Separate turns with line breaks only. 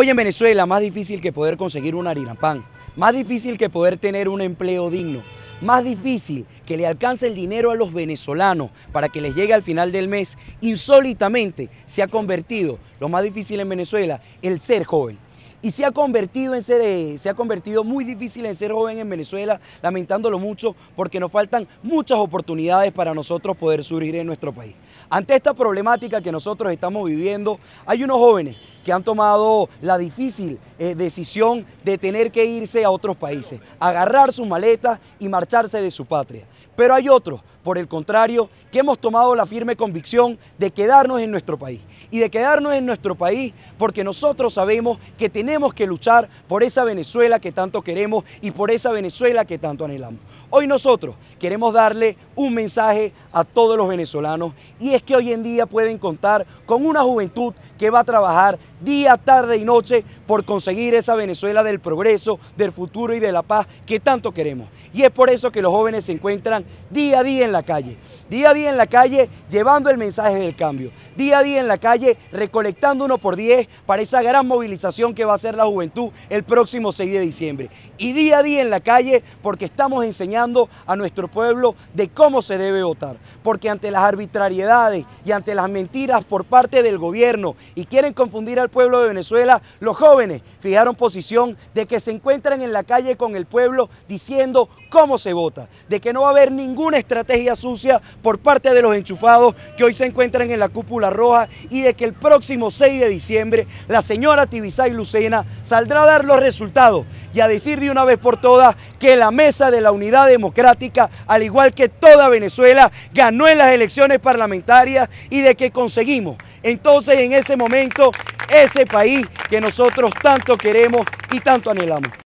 Hoy en Venezuela más difícil que poder conseguir un harina pan, más difícil que poder tener un empleo digno, más difícil que le alcance el dinero a los venezolanos para que les llegue al final del mes, insólitamente se ha convertido, lo más difícil en Venezuela, el ser joven y se ha convertido en eh, se ha convertido muy difícil en ser joven en Venezuela, lamentándolo mucho porque nos faltan muchas oportunidades para nosotros poder surgir en nuestro país. Ante esta problemática que nosotros estamos viviendo, hay unos jóvenes que han tomado la difícil eh, decisión de tener que irse a otros países, agarrar sus maletas y marcharse de su patria. Pero hay otros, por el contrario, que hemos tomado la firme convicción de quedarnos en nuestro país. Y de quedarnos en nuestro país porque nosotros sabemos que tenemos que luchar por esa Venezuela que tanto queremos y por esa Venezuela que tanto anhelamos. Hoy nosotros queremos darle un mensaje a todos los venezolanos y es que hoy en día pueden contar con una juventud que va a trabajar día, tarde y noche por conseguir esa Venezuela del progreso, del futuro y de la paz que tanto queremos. Y es por eso que los jóvenes se encuentran día a día en la calle, día a día en la calle llevando el mensaje del cambio, día a día en la calle recolectando uno por diez para esa gran movilización que va a hacer la juventud el próximo 6 de diciembre. Y día a día en la calle porque estamos enseñando a nuestro pueblo de cómo se debe votar, porque ante las arbitrariedades y ante las mentiras por parte del gobierno y quieren confundir al pueblo de Venezuela, los jóvenes fijaron posición de que se encuentran en la calle con el pueblo diciendo cómo se vota, de que no va a haber ninguna estrategia sucia por parte de los enchufados que hoy se encuentran en la cúpula roja y de que el próximo 6 de diciembre la señora Tibisay Lucena saldrá a dar los resultados y a decir de una vez por todas que la mesa de la unidad democrática, al igual que toda Venezuela, ganó en las elecciones parlamentarias y de que conseguimos entonces en ese momento ese país que nosotros tanto queremos y tanto anhelamos.